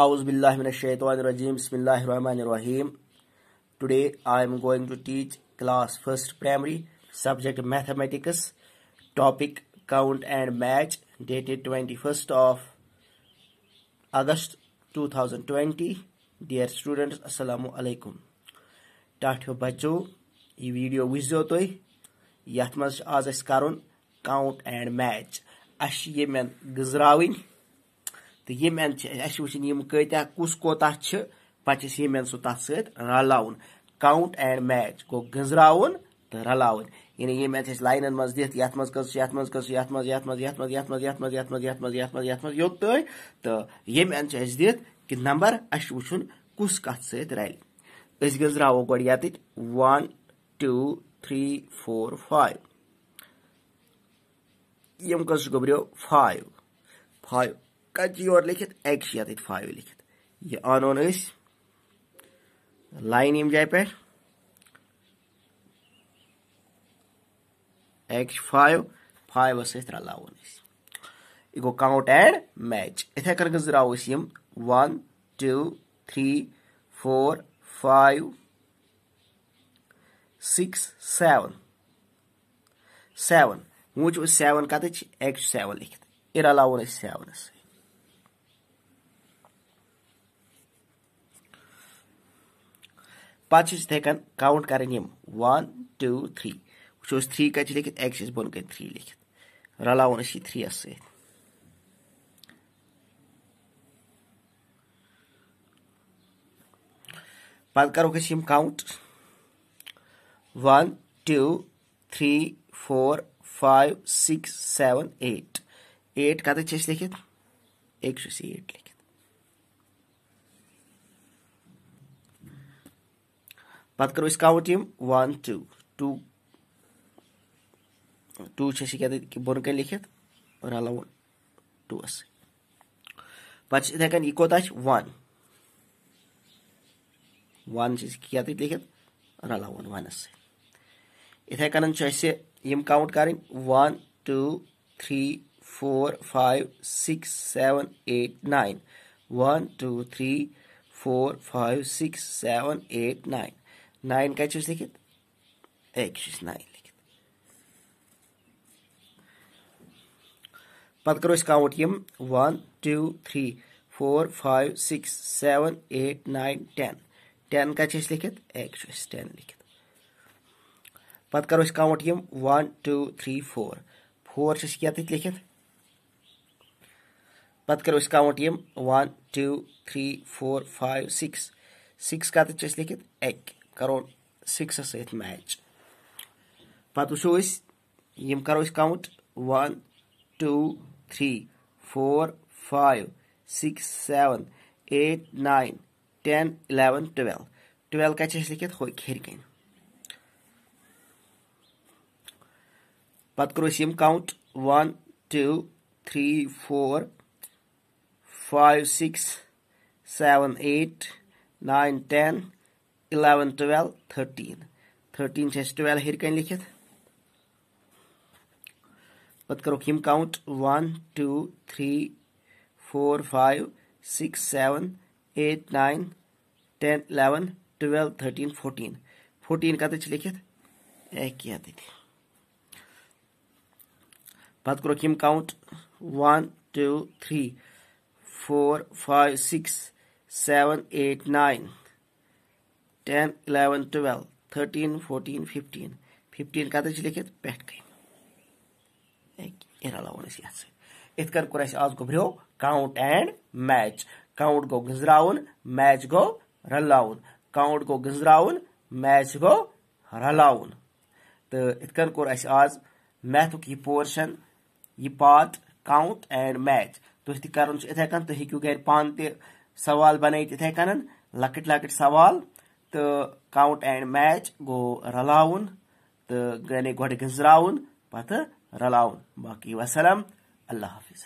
आउज़बिल्लाशैतवाजीम बसमीम today I am going to teach class first primary subject mathematics topic count and match dated twenty first of August two thousand twenty dear students असलम टाठ बचो ये video वुजो तु यहाँ आज अस कर काउंट एंड मैच अमें गुजरा तो यम एन अस वचन यम कत्या कुस कोता पे यम एन सह तथ सलाउन काउंट एंड मैच गो ग तो रलाउन यानी यम एन लाइन मज दिख ये मज ये मज कस ये कि नंबर अस वचन कुस कत सल गो ये one two three four five यम कस गो फाइव फाइव کَتہِ یورٕ لیٖکھِتھ اَکہِ چھِ یَتھ ییٚتہِ فایِو لیٖکھِتھ یہِ اَنون أسۍ لاینہِ ییٚمہِ جایہِ پٮ۪ٹھ ایچ فایِو فایِوَس سۭتۍ رَلاوُن أسۍ یہِ گوٚو کاوُنٛٹ اینٛڈ میچ یِتھَے کٔنۍ گٔنٛزراوو أسۍ یِم one two three four five six seven seven وۄنۍ وٕچھو أسۍ سٮ۪وَن کَتٮ۪تھ چھِ ایچ سٮ۪وَن لیٖکھِتھ یہِ رَلاوُن أسۍ سٮ۪وَنَس سۭتۍ पे से का काउंट वन टू थ्री वो थ्री कत लिखित एक्स बन कत थ्री लिखित रलावन यह थ्री स पत करो count one two three four five six seven eight eight कत लिखित एक सौ एट लिखित बात करो इसका टीम वन टू टू टू से क्या बोन कर लिखित और आला वन टू यह कोत वन वन से क्या लिखित और वन वन इथे कन यम काउंट कर one two three four five six seven eight nine one two three four five six seven eight nine Nine kaçı zekit? Ekşis nine likit. मत करो इसका आउट यम one two three four five six seven eight nine ten ten का चीज लिखित एक चीज टेन लिखित पत करो इसका आउट यम one two three four four चीज क्या तक लिखित पत करो इसका आउट यम one two three four five six six का तो लिखित एक करो सिक्स सहित मैच पत वो यम करो count one two three four five six seven eight nine ten eleven twelve twelve क्या लिखित हो हिकन पत करो यम count one two three four five six seven eight nine ten eleven twelve thirteen thirteen twelve हरकन लिखित पत करो हम count one two three four five six seven eight nine ten eleven twelve thirteen fourteen fourteen कत लिखित एक्त पत करो हम count one two three four five six seven eight nine ten eleven twelve thirteen fourteen fifteen fifteen कत तो लिखित पे गई इत कर आज गोब्रो काउंट एंड मैच काउंट गो गंजराउन मैच गो रलाउन काउंट गो गंजराउन मैच गो रलाउन तो इत कर आज मैथ यह पोर्शन यह पार्ट काउंट एंड मैच तुह तो कर इथे कन तुम तो हूँ गर पान सवाल बन इथे कन लकट लकट सवाल تہٕ کاوُنٛٹ اینٛڈ میچ گوٚو رَلاوُن تہٕ یعنی گۄڈٕ گٔنٛزراوُن پَتہٕ رَلاوُن باقی وَسلام اللہ حافِظ